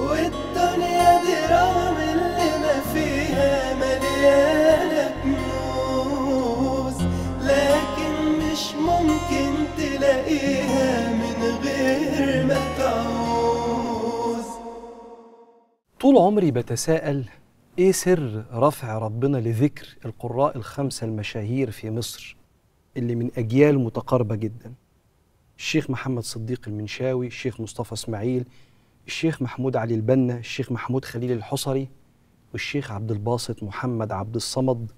والدنيا دي رغم اللي ما فيها مليانة كنوز لكن مش ممكن تلاقيها من غير ما تعوز طول عمري بتساءل ايه سر رفع ربنا لذكر القراء الخمسة المشاهير في مصر اللي من اجيال متقاربة جدا الشيخ محمد صديق المنشاوي الشيخ مصطفى اسماعيل الشيخ محمود علي البنا الشيخ محمود خليل الحصري والشيخ عبد الباسط محمد عبد الصمد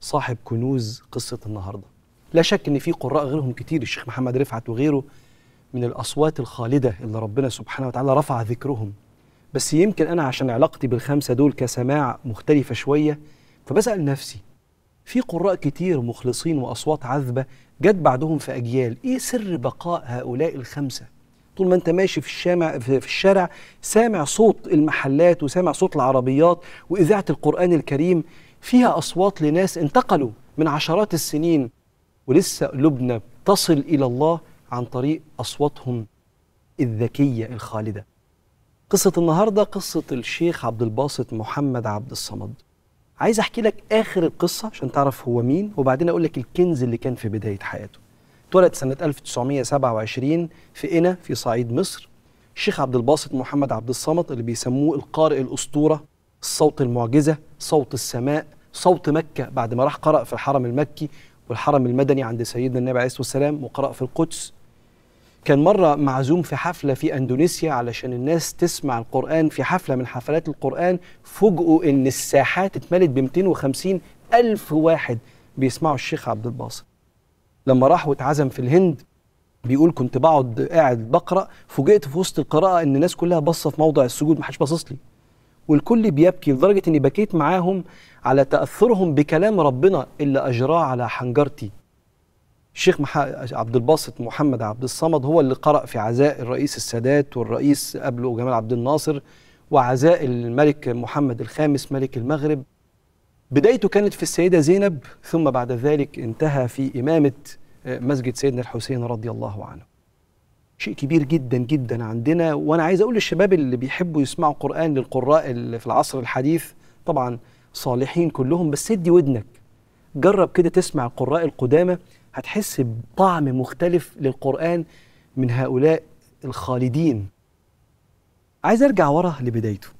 صاحب كنوز قصة النهاردة لا شك أن في قراء غيرهم كتير الشيخ محمد رفعت وغيره من الأصوات الخالدة اللي ربنا سبحانه وتعالى رفع ذكرهم بس يمكن أنا عشان علاقتي بالخمسة دول كسماع مختلفة شوية فبسأل نفسي في قراء كتير مخلصين وأصوات عذبة جت بعدهم في أجيال إيه سر بقاء هؤلاء الخمسة طول ما انت ماشي في الشامع في الشارع سامع صوت المحلات وسامع صوت العربيات واذاعه القران الكريم فيها اصوات لناس انتقلوا من عشرات السنين ولسه قلوبنا تصل الى الله عن طريق اصواتهم الذكيه الخالده. قصه النهارده قصه الشيخ عبد الباسط محمد عبد الصمد. عايز احكي لك اخر القصه عشان تعرف هو مين وبعدين اقول لك الكنز اللي كان في بدايه حياته. اتولد سنة 1927 في قنا في صعيد مصر الشيخ عبد الباسط محمد عبد الصمد اللي بيسموه القارئ الأسطورة الصوت المعجزة صوت السماء صوت مكة بعد ما راح قرأ في الحرم المكي والحرم المدني عند سيدنا النبي عليه الصلاة والسلام وقرأ في القدس كان مرة معزوم في حفلة في أندونيسيا علشان الناس تسمع القرآن في حفلة من حفلات القرآن فوجئوا إن الساحات اتملت ب 250 ألف واحد بيسمعوا الشيخ عبد الباسط لما راح واتعزم في الهند بيقول كنت بقعد قاعد بقرا فوجئت في وسط القراءه ان الناس كلها باصه في موضع السجود ما حدش باصص لي والكل بيبكي لدرجه اني بكيت معاهم على تاثرهم بكلام ربنا اللي اجراه على حنجرتي الشيخ مح... عبد الباسط محمد عبد الصمد هو اللي قرأ في عزاء الرئيس السادات والرئيس قبله جمال عبد الناصر وعزاء الملك محمد الخامس ملك المغرب بدايته كانت في السيدة زينب ثم بعد ذلك انتهى في إمامة آه، مسجد سيدنا الحسين رضي الله عنه شيء كبير جدا جدا عندنا وأنا عايز أقول للشباب اللي بيحبوا يسمعوا قرآن للقراء اللي في العصر الحديث طبعا صالحين كلهم بس ادي ودنك جرب كده تسمع القراء القدامى هتحس بطعم مختلف للقرآن من هؤلاء الخالدين عايز أرجع ورا لبدايته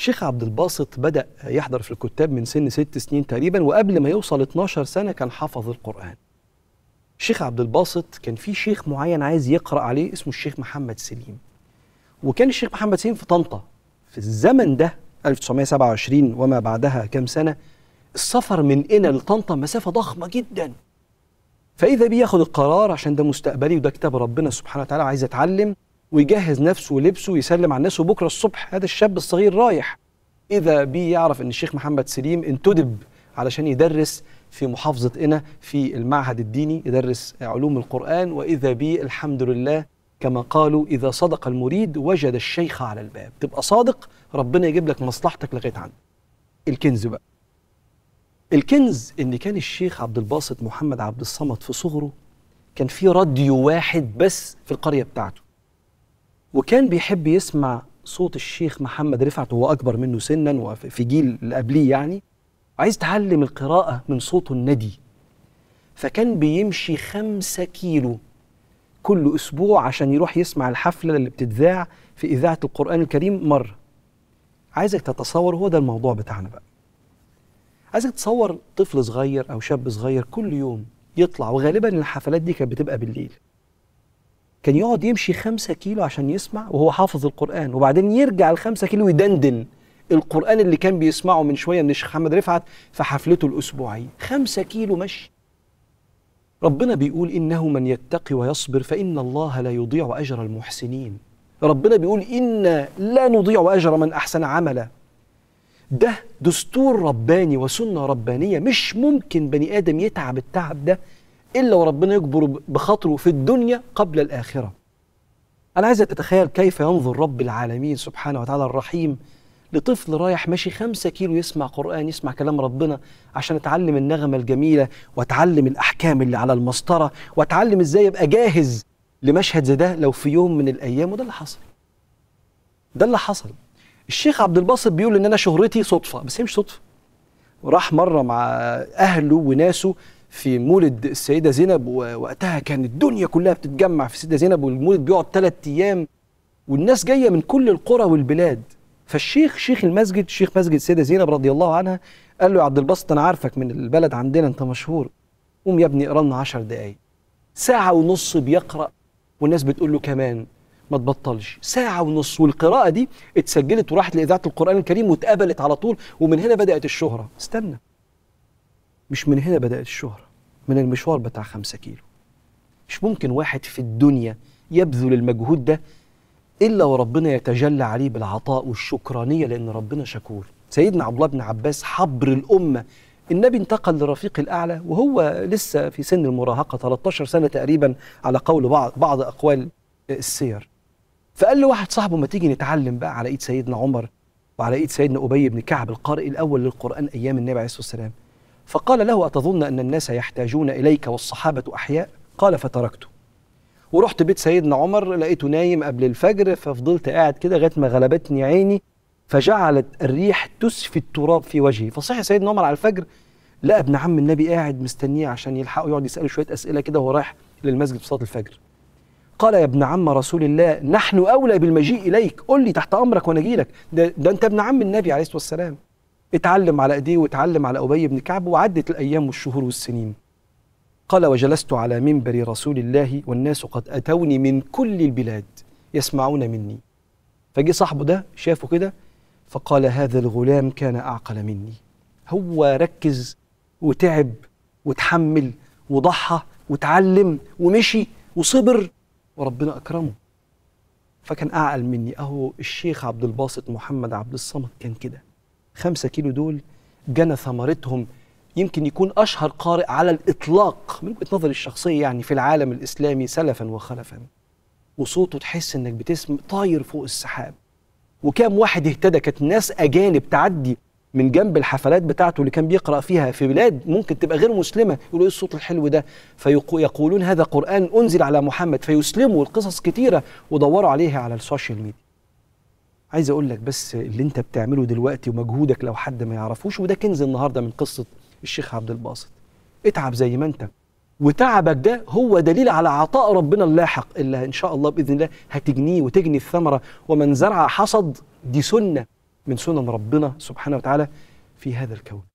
الشيخ عبد الباسط بدا يحضر في الكتاب من سن ست سنين تقريبا وقبل ما يوصل 12 سنه كان حفظ القران الشيخ عبد الباسط كان في شيخ معين عايز يقرا عليه اسمه الشيخ محمد سليم وكان الشيخ محمد سليم في طنطا في الزمن ده 1927 وما بعدها كام سنه السفر من هنا لطنطا مسافه ضخمه جدا فاذا بياخد القرار عشان ده مستقبلي وده كتاب ربنا سبحانه وتعالى عايز اتعلم ويجهز نفسه ولبسه ويسلم على الناس وبكره الصبح هذا الشاب الصغير رايح اذا بي يعرف ان الشيخ محمد سليم انتدب علشان يدرس في محافظة قنا في المعهد الديني يدرس علوم القرآن وإذا بي الحمد لله كما قالوا إذا صدق المريد وجد الشيخ على الباب تبقى صادق ربنا يجيب لك مصلحتك لغاية عنه الكنز بقى الكنز إن كان الشيخ عبد الباسط محمد عبد الصمد في صغره كان في راديو واحد بس في القرية بتاعته وكان بيحب يسمع صوت الشيخ محمد رفعت وهو أكبر منه سنا وفي جيل قبليه يعني عايز تعلم القراءة من صوته الندي فكان بيمشي خمسة كيلو كل أسبوع عشان يروح يسمع الحفلة اللي بتتذاع في إذاعة القرآن الكريم مرة عايزك تتصور هو ده الموضوع بتاعنا بقى عايزك تتصور طفل صغير أو شاب صغير كل يوم يطلع وغالبا الحفلات دي كانت بتبقى بالليل كان يقعد يمشي خمسة كيلو عشان يسمع وهو حافظ القرآن وبعدين يرجع الخمسة كيلو يدندن القرآن اللي كان بيسمعه من شوية من الشيخ محمد رفعت في حفلته الأسبوعية خمسة كيلو مشي ربنا بيقول إنه من يتقي ويصبر فإن الله لا يضيع أجر المحسنين ربنا بيقول إنا لا نضيع أجر من أحسن عملا ده دستور رباني وسنة ربانية مش ممكن بني آدم يتعب التعب ده الا وربنا يجبر بخاطره في الدنيا قبل الاخره انا عايز اتخيل كيف ينظر رب العالمين سبحانه وتعالى الرحيم لطفل رايح ماشي خمسة كيلو يسمع قرآن يسمع كلام ربنا عشان اتعلم النغمة الجميلة واتعلم الأحكام اللي على المسطرة واتعلم ازاي ابقى جاهز لمشهد زي ده لو في يوم من الأيام وده اللي حصل ده اللي حصل الشيخ عبد الباسط بيقول ان انا شهرتي صدفة بس هي مش صدفة راح مرة مع أهله وناسه في مولد السيدة زينب ووقتها كان الدنيا كلها بتتجمع في السيدة زينب والمولد بيقعد ثلاث أيام والناس جاية من كل القرى والبلاد فالشيخ شيخ المسجد شيخ مسجد السيدة زينب رضي الله عنها قال له يا عبد الباسط أنا عارفك من البلد عندنا أنت مشهور قوم يا ابني اقرا لنا 10 دقايق ساعة ونص بيقرأ والناس بتقول له كمان ما تبطلش ساعة ونص والقراءة دي اتسجلت وراحت لإذاعة القرآن الكريم واتقبلت على طول ومن هنا بدأت الشهرة استنى مش من هنا بدأت الشهرة من المشوار بتاع خمسة كيلو مش ممكن واحد في الدنيا يبذل المجهود ده إلا وربنا يتجلى عليه بالعطاء والشكرانية لأن ربنا شكور سيدنا عبد الله بن عباس حبر الأمة النبي انتقل لرفيق الأعلى وهو لسه في سن المراهقة 13 سنة تقريبا على قول بعض, بعض أقوال السير فقال له واحد صاحبه ما تيجي نتعلم بقى على إيد سيدنا عمر وعلى إيد سيدنا أبي بن كعب القارئ الأول للقرآن أيام النبي عليه الصلاة والسلام فقال له أتظن أن الناس يحتاجون إليك والصحابة أحياء قال فتركته ورحت بيت سيدنا عمر لقيته نايم قبل الفجر ففضلت قاعد كده لغايه ما غلبتني عيني فجعلت الريح تسفي التراب في وجهي فصحي سيدنا عمر على الفجر لقى ابن عم النبي قاعد مستنيه عشان يلحقه يقعد يساله شويه اسئله كده وهو رايح للمسجد في صلاه الفجر قال يا ابن عم رسول الله نحن اولى بالمجيء اليك قل لي تحت امرك وانا اجي لك ده, ده انت ابن عم النبي عليه الصلاه والسلام اتعلم على ايديه واتعلم على ابي بن كعب وعدت الايام والشهور والسنين قال وجلست على منبر رسول الله والناس قد اتوني من كل البلاد يسمعون مني فجي صاحبه ده شافه كده فقال هذا الغلام كان اعقل مني هو ركز وتعب وتحمل وضحى وتعلم ومشي وصبر وربنا اكرمه فكان اعقل مني اهو الشيخ عبد الباسط محمد عبد الصمد كان كده خمسة كيلو دول جنى ثمرتهم يمكن يكون أشهر قارئ على الإطلاق من وجهة نظري الشخصية يعني في العالم الإسلامي سلفا وخلفا وصوته تحس إنك بتسم طاير فوق السحاب وكام واحد اهتدى كانت ناس أجانب تعدي من جنب الحفلات بتاعته اللي كان بيقرأ فيها في بلاد ممكن تبقى غير مسلمة يقولوا إيه الصوت الحلو ده فيقولون هذا قرآن أنزل على محمد فيسلموا القصص كتيرة ودوروا عليها على السوشيال ميديا عايز اقول لك بس اللي انت بتعمله دلوقتي ومجهودك لو حد ما يعرفوش وده كنز النهارده من قصه الشيخ عبد الباسط اتعب زي ما انت وتعبك ده هو دليل على عطاء ربنا اللاحق اللي ان شاء الله باذن الله هتجنيه وتجني الثمره ومن زرع حصد دي سنه من سنن ربنا سبحانه وتعالى في هذا الكون